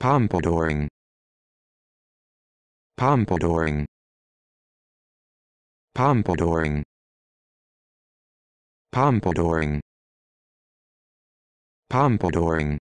Pompadouring. Pompadouring. Pompadouring. Pompadouring. Pompadouring.